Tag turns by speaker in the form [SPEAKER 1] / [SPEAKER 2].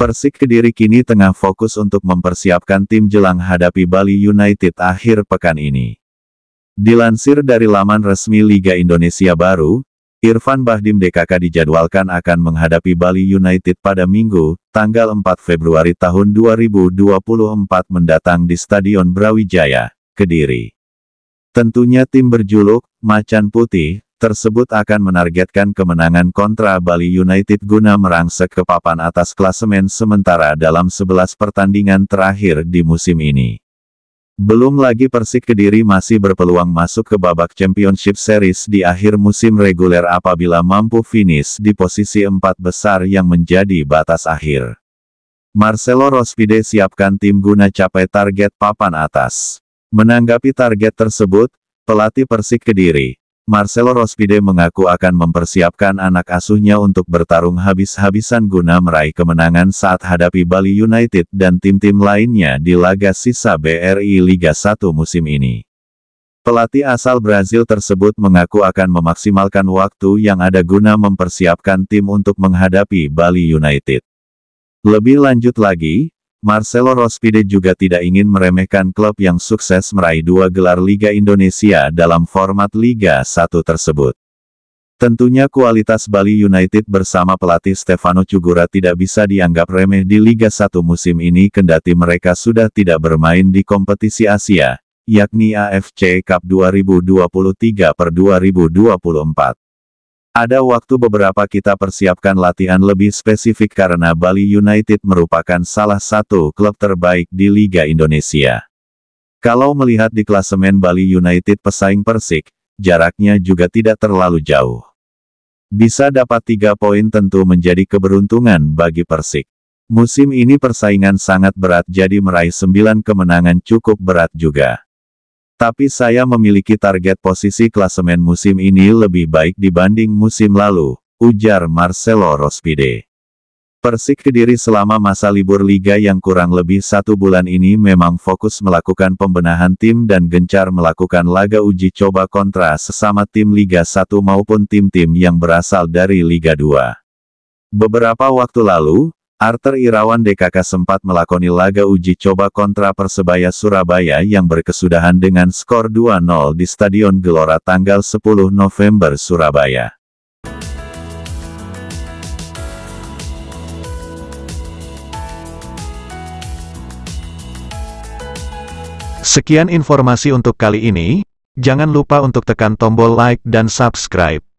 [SPEAKER 1] Persik Kediri kini tengah fokus untuk mempersiapkan tim jelang hadapi Bali United akhir pekan ini. Dilansir dari laman resmi Liga Indonesia Baru, Irfan Bahdim DKK dijadwalkan akan menghadapi Bali United pada Minggu, tanggal 4 Februari tahun 2024 mendatang di Stadion Brawijaya, Kediri. Tentunya tim berjuluk, Macan Putih, tersebut akan menargetkan kemenangan kontra Bali United guna merangsek ke papan atas klasemen sementara dalam 11 pertandingan terakhir di musim ini. Belum lagi Persik Kediri masih berpeluang masuk ke babak Championship Series di akhir musim reguler apabila mampu finish di posisi empat besar yang menjadi batas akhir. Marcelo Rospide siapkan tim guna capai target papan atas. Menanggapi target tersebut, pelatih Persik Kediri, Marcelo Rospide mengaku akan mempersiapkan anak asuhnya untuk bertarung habis-habisan guna meraih kemenangan saat hadapi Bali United dan tim-tim lainnya di laga sisa BRI Liga 1 musim ini. Pelatih asal Brazil tersebut mengaku akan memaksimalkan waktu yang ada guna mempersiapkan tim untuk menghadapi Bali United. Lebih lanjut lagi, Marcelo Rospide juga tidak ingin meremehkan klub yang sukses meraih dua gelar Liga Indonesia dalam format Liga 1 tersebut. Tentunya kualitas Bali United bersama pelatih Stefano Cugura tidak bisa dianggap remeh di Liga 1 musim ini kendati mereka sudah tidak bermain di kompetisi Asia, yakni AFC Cup 2023 per 2024. Ada waktu beberapa kita persiapkan latihan lebih spesifik karena Bali United merupakan salah satu klub terbaik di Liga Indonesia. Kalau melihat di klasemen Bali United pesaing Persik, jaraknya juga tidak terlalu jauh. Bisa dapat tiga poin tentu menjadi keberuntungan bagi Persik. Musim ini persaingan sangat berat jadi meraih sembilan kemenangan cukup berat juga. Tapi saya memiliki target posisi klasemen musim ini lebih baik dibanding musim lalu, ujar Marcelo Rospide. Persik Kediri selama masa libur liga yang kurang lebih satu bulan ini memang fokus melakukan pembenahan tim dan gencar melakukan laga uji coba kontra sesama tim Liga 1 maupun tim-tim yang berasal dari Liga 2. Beberapa waktu lalu, Arter Irawan DKK sempat melakoni laga uji coba kontra Persebaya Surabaya yang berkesudahan dengan skor 2-0 di Stadion Gelora tanggal 10 November Surabaya. Sekian informasi untuk kali ini, jangan lupa untuk tekan tombol like dan subscribe.